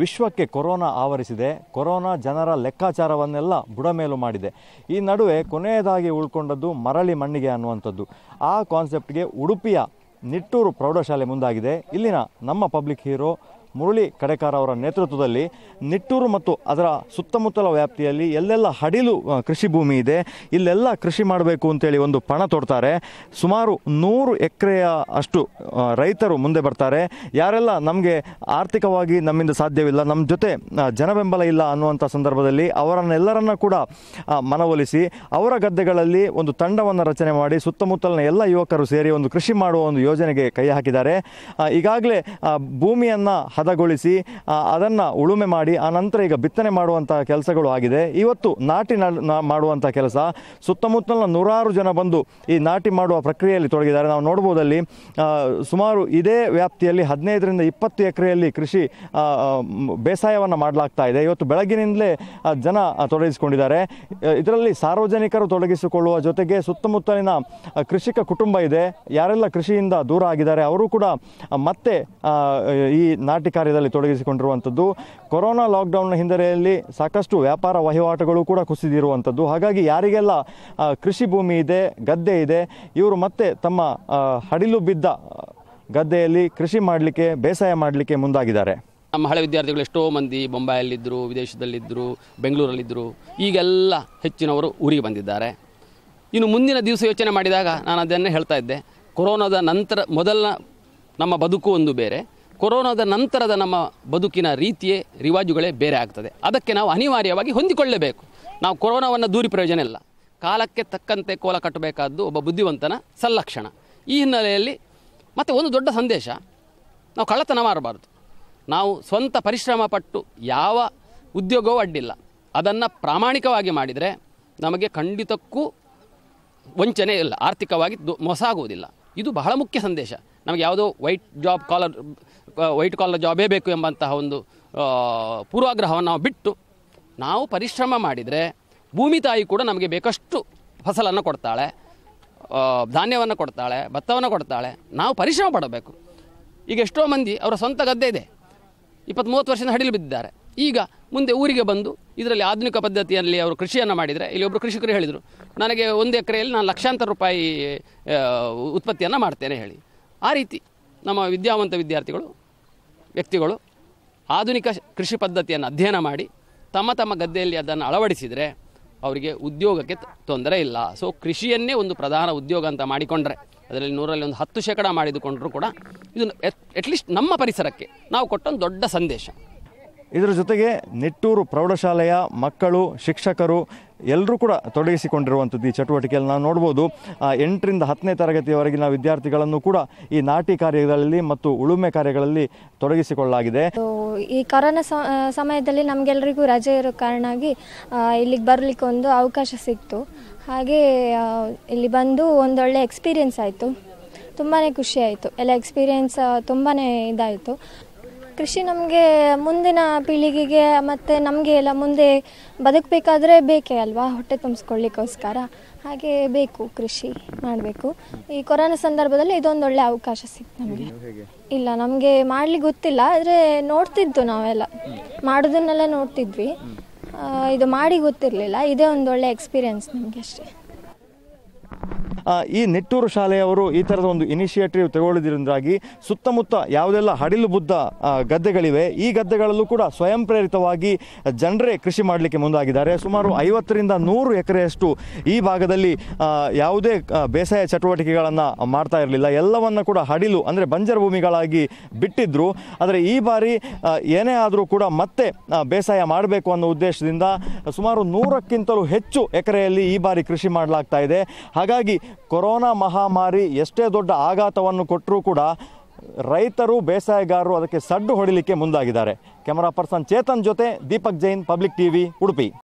ವಿಶ್ವಕ್ಕೆ ಕೊರೋನಾ ಆವರಿಸಿದೆ ಕೊರೋನಾ ಜನರ ಲೆಕ್ಕಾಚಾರವನ್ನೆಲ್ಲ ಬುಡಮೇಲು ಮಾಡಿದೆ ಈ ನಡುವೆ ಕೊನೆಯದಾಗಿ ಉಳ್ಕೊಂಡದ್ದು ಮರಳಿ ಮಣ್ಣಿಗೆ ಅನ್ನುವಂಥದ್ದು ಆ ಕಾನ್ಸೆಪ್ಟ್ಗೆ ಉಡುಪಿಯ ನಿಟ್ಟೂರು ಪ್ರೌಢಶಾಲೆ ಮುಂದಾಗಿದೆ ಇಲ್ಲಿನ ನಮ್ಮ ಪಬ್ಲಿಕ್ ಹೀರೋ ಮುರಳಿ ಕಡೆಕಾರ ಅವರ ನೇತೃತ್ವದಲ್ಲಿ ನಿಟ್ಟೂರು ಮತ್ತು ಅದರ ಸುತ್ತಮುತ್ತಲ ವ್ಯಾಪ್ತಿಯಲ್ಲಿ ಎಲ್ಲೆಲ್ಲ ಹಡಿಲು ಕೃಷಿ ಭೂಮಿ ಇದೆ ಇಲ್ಲೆಲ್ಲ ಕೃಷಿ ಮಾಡಬೇಕು ಅಂತೇಳಿ ಒಂದು ಪಣ ತೊಡ್ತಾರೆ ಸುಮಾರು ನೂರು ಎಕರೆಯ ಅಷ್ಟು ರೈತರು ಮುಂದೆ ಬರ್ತಾರೆ ಯಾರೆಲ್ಲ ನಮಗೆ ಆರ್ಥಿಕವಾಗಿ ನಮ್ಮಿಂದ ಸಾಧ್ಯವಿಲ್ಲ ನಮ್ಮ ಜೊತೆ ಜನಬೆಂಬಲ ಇಲ್ಲ ಅನ್ನುವಂಥ ಸಂದರ್ಭದಲ್ಲಿ ಅವರನ್ನೆಲ್ಲರನ್ನ ಕೂಡ ಮನವೊಲಿಸಿ ಅವರ ಗದ್ದೆಗಳಲ್ಲಿ ಒಂದು ತಂಡವನ್ನು ರಚನೆ ಮಾಡಿ ಸುತ್ತಮುತ್ತಲಿನ ಎಲ್ಲ ಯುವಕರು ಸೇರಿ ಒಂದು ಕೃಷಿ ಮಾಡುವ ಒಂದು ಯೋಜನೆಗೆ ಕೈ ಹಾಕಿದ್ದಾರೆ ಈಗಾಗಲೇ ಭೂಮಿಯನ್ನು ಹದಗೊಳಿಸಿ ಅದನ್ನು ಉಳುಮೆ ಮಾಡಿ ಆ ನಂತರ ಈಗ ಬಿತ್ತನೆ ಮಾಡುವಂಥ ಕೆಲಸಗಳು ಆಗಿದೆ ಇವತ್ತು ನಾಟಿ ಮಾಡುವಂಥ ಕೆಲಸ ಸುತ್ತಮುತ್ತಲಿನ ನೂರಾರು ಜನ ಬಂದು ಈ ನಾಟಿ ಮಾಡುವ ಪ್ರಕ್ರಿಯೆಯಲ್ಲಿ ತೊಡಗಿದ್ದಾರೆ ನಾವು ನೋಡ್ಬೋದಲ್ಲಿ ಸುಮಾರು ಇದೇ ವ್ಯಾಪ್ತಿಯಲ್ಲಿ ಹದಿನೈದರಿಂದ ಇಪ್ಪತ್ತು ಎಕರೆಯಲ್ಲಿ ಕೃಷಿ ಬೇಸಾಯವನ್ನು ಮಾಡಲಾಗ್ತಾ ಇದೆ ಇವತ್ತು ಬೆಳಗಿನಿಂದಲೇ ಜನ ತೊಡಗಿಸಿಕೊಂಡಿದ್ದಾರೆ ಇದರಲ್ಲಿ ಸಾರ್ವಜನಿಕರು ತೊಡಗಿಸಿಕೊಳ್ಳುವ ಜೊತೆಗೆ ಸುತ್ತಮುತ್ತಲಿನ ಕೃಷಿಕ ಕುಟುಂಬ ಇದೆ ಯಾರೆಲ್ಲ ಕೃಷಿಯಿಂದ ದೂರ ಆಗಿದ್ದಾರೆ ಅವರು ಕೂಡ ಮತ್ತೆ ಈ ನಾಟಿ ಕಾರ್ಯದಲ್ಲಿ ತೊಡಗಿಸಿಕೊಂಡಿರುವಂಥದ್ದು ಕೊರೋನಾ ಲಾಕ್ಡೌನ್ನ ಹಿನ್ನೆಲೆಯಲ್ಲಿ ಸಾಕಷ್ಟು ವ್ಯಾಪಾರ ವಹಿವಾಟುಗಳು ಕೂಡ ಕುಸಿದಿರುವಂಥದ್ದು ಹಾಗಾಗಿ ಯಾರಿಗೆಲ್ಲ ಕೃಷಿ ಭೂಮಿ ಇದೆ ಗದ್ದೆ ಇದೆ ಇವರು ಮತ್ತೆ ತಮ್ಮ ಹಡಿಲು ಬಿದ್ದ ಗದ್ದೆಯಲ್ಲಿ ಕೃಷಿ ಮಾಡಲಿಕ್ಕೆ ಬೇಸಾಯ ಮಾಡಲಿಕ್ಕೆ ಮುಂದಾಗಿದ್ದಾರೆ ನಮ್ಮ ಹಳೆ ವಿದ್ಯಾರ್ಥಿಗಳು ಎಷ್ಟೋ ಮಂದಿ ಬೊಂಬಾಯಲ್ಲಿದ್ದರು ವಿದೇಶದಲ್ಲಿದ್ದರು ಬೆಂಗಳೂರಲ್ಲಿದ್ದರು ಈಗೆಲ್ಲ ಹೆಚ್ಚಿನವರು ಊರಿಗೆ ಬಂದಿದ್ದಾರೆ ಇನ್ನು ಮುಂದಿನ ದಿವಸ ಯೋಚನೆ ಮಾಡಿದಾಗ ನಾನು ಅದನ್ನೇ ಹೇಳ್ತಾ ಇದ್ದೆ ಕೊರೋನಾದ ನಂತರ ಮೊದಲ ನಮ್ಮ ಬದುಕು ಒಂದು ಬೇರೆ ಕೊರೋನಾದ ನಂತರದ ನಮ್ಮ ಬದುಕಿನ ರೀತಿಯೇ ರಿವಾಜುಗಳೇ ಬೇರೆ ಆಗ್ತದೆ ಅದಕ್ಕೆ ನಾವು ಅನಿವಾರ್ಯವಾಗಿ ಹೊಂದಿಕೊಳ್ಳಲೇಬೇಕು ನಾವು ಕೊರೋನಾವನ್ನು ದೂರಿ ಪ್ರಯೋಜನ ಇಲ್ಲ ಕಾಲಕ್ಕೆ ತಕ್ಕಂತೆ ಕೋಲ ಕಟ್ಟಬೇಕಾದ್ದು ಒಬ್ಬ ಬುದ್ಧಿವಂತನ ಸಲ್ಲಕ್ಷಣ ಈ ಹಿನ್ನೆಲೆಯಲ್ಲಿ ಮತ್ತು ಒಂದು ದೊಡ್ಡ ಸಂದೇಶ ನಾವು ಕಳ್ಳತನ ಮಾಡಬಾರ್ದು ನಾವು ಸ್ವಂತ ಪರಿಶ್ರಮ ಪಟ್ಟು ಯಾವ ಉದ್ಯೋಗವೂ ಅಡ್ಡಿಲ್ಲ ಅದನ್ನು ಪ್ರಾಮಾಣಿಕವಾಗಿ ಮಾಡಿದರೆ ನಮಗೆ ಖಂಡಿತಕ್ಕೂ ವಂಚನೆ ಇಲ್ಲ ಆರ್ಥಿಕವಾಗಿ ಮೋಸ ಆಗುವುದಿಲ್ಲ ಇದು ಬಹಳ ಮುಖ್ಯ ಸಂದೇಶ ನಮಗೆ ಯಾವುದೋ white job collar white collar ಜಾಬೇ ಬೇಕು ಎಂಬಂತಹ ಒಂದು ಪೂರ್ವಾಗ್ರಹವನ್ನು ನಾವು ಬಿಟ್ಟು ನಾವು ಪರಿಶ್ರಮ ಮಾಡಿದರೆ ಭೂಮಿ ತಾಯಿ ಕೂಡ ನಮಗೆ ಬೇಕಷ್ಟು ಫಸಲನ್ನು ಕೊಡ್ತಾಳೆ ಧಾನ್ಯವನ್ನು ಕೊಡ್ತಾಳೆ ಭತ್ತವನ್ನು ಕೊಡ್ತಾಳೆ ನಾವು ಪರಿಶ್ರಮ ಪಡಬೇಕು ಈಗ ಎಷ್ಟೋ ಮಂದಿ ಅವರ ಸ್ವಂತ ಗದ್ದೆ ಇದೆ ಇಪ್ಪತ್ತು ಮೂವತ್ತು ವರ್ಷದಿಂದ ಹಡಿಲು ಬಿದ್ದಿದ್ದಾರೆ ಈಗ ಮುಂದೆ ಊರಿಗೆ ಬಂದು ಇದರಲ್ಲಿ ಆಧುನಿಕ ಪದ್ಧತಿಯಲ್ಲಿ ಅವರು ಕೃಷಿಯನ್ನು ಮಾಡಿದರೆ ಇಲ್ಲಿ ಒಬ್ಬರು ಕೃಷಿಕರು ಹೇಳಿದರು ನನಗೆ ಒಂದು ಎಕರೆಯಲ್ಲಿ ನಾನು ಲಕ್ಷಾಂತರ ರೂಪಾಯಿ ಉತ್ಪತ್ತಿಯನ್ನು ಮಾಡ್ತೇನೆ ಹೇಳಿ ಆ ರೀತಿ ನಮ್ಮ ವಿದ್ಯಾವಂತ ವಿದ್ಯಾರ್ಥಿಗಳು ವ್ಯಕ್ತಿಗಳು ಆಧುನಿಕ ಕೃಷಿ ಪದ್ಧತಿಯನ್ನು ಅಧ್ಯಯನ ಮಾಡಿ ತಮ್ಮ ತಮ್ಮ ಗದ್ದೆಯಲ್ಲಿ ಅದನ್ನು ಅಳವಡಿಸಿದರೆ ಅವರಿಗೆ ಉದ್ಯೋಗಕ್ಕೆ ತೊಂದರೆ ಇಲ್ಲ ಸೊ ಕೃಷಿಯನ್ನೇ ಒಂದು ಪ್ರಧಾನ ಉದ್ಯೋಗ ಅಂತ ಮಾಡಿಕೊಂಡ್ರೆ ಅದರಲ್ಲಿ ನೂರಲ್ಲಿ ಒಂದು ಹತ್ತು ಶೇಕಡ ಮಾಡಿದುಕೊಂಡರೂ ಕೂಡ ಇದು ಅಟ್ಲೀಸ್ಟ್ ನಮ್ಮ ಪರಿಸರಕ್ಕೆ ನಾವು ಕೊಟ್ಟೊಂದು ದೊಡ್ಡ ಸಂದೇಶ ಇದರ ಜೊತೆಗೆ ನಿಟ್ಟೂರು ಪ್ರೌಢಶಾಲೆಯ ಮಕ್ಕಳು ಶಿಕ್ಷಕರು ಎಲ್ಲರೂ ಕೂಡ ತೊಡಗಿಸಿಕೊಂಡಿರುವಂಥದ್ದು ಈ ಚಟುವಟಿಕೆಯಲ್ಲಿ ನಾವು ನೋಡ್ಬೋದು ಎಂಟರಿಂದ ಹತ್ತನೇ ತರಗತಿಯವರೆಗಿನ ವಿದ್ಯಾರ್ಥಿಗಳನ್ನು ಕೂಡ ಈ ನಾಟಿ ಕಾರ್ಯಗಳಲ್ಲಿ ಮತ್ತು ಉಳುಮೆ ಕಾರ್ಯಗಳಲ್ಲಿ ತೊಡಗಿಸಿಕೊಳ್ಳಲಾಗಿದೆ ಈ ಕೊರೋನಾ ಸಮಯದಲ್ಲಿ ನಮಗೆಲ್ಲರಿಗೂ ರಜೆ ಇರೋ ಕಾರಣಾಗಿ ಇಲ್ಲಿಗೆ ಬರಲಿಕ್ಕೆ ಒಂದು ಅವಕಾಶ ಸಿಕ್ತು ಹಾಗೆ ಇಲ್ಲಿ ಬಂದು ಒಂದೊಳ್ಳೆ ಎಕ್ಸ್ಪೀರಿಯೆನ್ಸ್ ಆಯಿತು ತುಂಬಾ ಖುಷಿ ಆಯಿತು ಎಲ್ಲ ಎಕ್ಸ್ಪೀರಿಯೆನ್ಸ್ ತುಂಬಾ ಇದಾಯಿತು ಕೃಷಿ ನಮಗೆ ಮುಂದಿನ ಪೀಳಿಗೆಗೆ ಮತ್ತು ನಮಗೆ ಎಲ್ಲ ಮುಂದೆ ಬದುಕಬೇಕಾದ್ರೆ ಬೇಕೇ ಅಲ್ವಾ ಹೊಟ್ಟೆ ತುಂಬಿಸ್ಕೊಳ್ಳಿಕ್ಕೋಸ್ಕರ ಹಾಗೆ ಬೇಕು ಕೃಷಿ ಮಾಡಬೇಕು ಈ ಕೊರೋನಾ ಸಂದರ್ಭದಲ್ಲಿ ಇದೊಂದು ಒಳ್ಳೆ ಅವಕಾಶ ಸಿಕ್ತು ನಮಗೆ ಇಲ್ಲ ನಮಗೆ ಮಾಡ್ಲಿಕ್ಕೆ ಗೊತ್ತಿಲ್ಲ ಆದರೆ ನೋಡ್ತಿದ್ದು ನಾವೆಲ್ಲ ಮಾಡೋದನ್ನೆಲ್ಲ ನೋಡ್ತಿದ್ವಿ ಇದು ಮಾಡಿ ಗೊತ್ತಿರಲಿಲ್ಲ ಇದೇ ಒಂದು ಒಳ್ಳೆ ಎಕ್ಸ್ಪೀರಿಯನ್ಸ್ ನಮಗೆ ಅಷ್ಟೇ ಈ ನೆಟ್ಟೂರು ಶಾಲೆಯವರು ಈ ಥರದ ಒಂದು ಇನಿಷಿಯೇಟಿವ್ ತಗೊಳ್ಳೋದ್ರಿಂದಾಗಿ ಸುತ್ತಮುತ್ತ ಯಾವುದೆಲ್ಲ ಹಡಿಲು ಬುದ್ಧ ಗದ್ದೆಗಳಿವೆ ಈ ಗದ್ದೆಗಳಲ್ಲೂ ಕೂಡ ಸ್ವಯಂ ಪ್ರೇರಿತವಾಗಿ ಜನರೇ ಕೃಷಿ ಮಾಡಲಿಕ್ಕೆ ಮುಂದಾಗಿದ್ದಾರೆ ಸುಮಾರು ಐವತ್ತರಿಂದ ನೂರು ಎಕರೆಯಷ್ಟು ಈ ಭಾಗದಲ್ಲಿ ಯಾವುದೇ ಬೇಸಾಯ ಚಟುವಟಿಕೆಗಳನ್ನು ಮಾಡ್ತಾ ಇರಲಿಲ್ಲ ಎಲ್ಲವನ್ನು ಕೂಡ ಹಡಿಲು ಅಂದರೆ ಬಂಜರು ಭೂಮಿಗಳಾಗಿ ಬಿಟ್ಟಿದ್ದರು ಆದರೆ ಈ ಬಾರಿ ಏನೇ ಆದರೂ ಕೂಡ ಮತ್ತೆ ಬೇಸಾಯ ಮಾಡಬೇಕು ಅನ್ನೋ ಉದ್ದೇಶದಿಂದ ಸುಮಾರು ನೂರಕ್ಕಿಂತಲೂ ಹೆಚ್ಚು ಎಕರೆಯಲ್ಲಿ ಈ ಬಾರಿ ಕೃಷಿ ಮಾಡಲಾಗ್ತಾ ಇದೆ ಹಾಗಾಗಿ ಕೊರೋನಾ ಮಹಾಮಾರಿ ಎಷ್ಟೇ ದೊಡ್ಡ ಆಘಾತವನ್ನು ಕೊಟ್ಟರೂ ಕೂಡ ರೈತರು ಬೇಸಾಯಗಾರರು ಅದಕ್ಕೆ ಸಡ್ಡು ಹೊಡಿಲಿಕ್ಕೆ ಮುಂದಾಗಿದ್ದಾರೆ ಕ್ಯಾಮರಾ ಪರ್ಸನ್ ಚೇತನ್ ಜೊತೆ ದೀಪಕ್ ಜೈನ್ ಪಬ್ಲಿಕ್ ಟಿವಿ ಉಡುಪಿ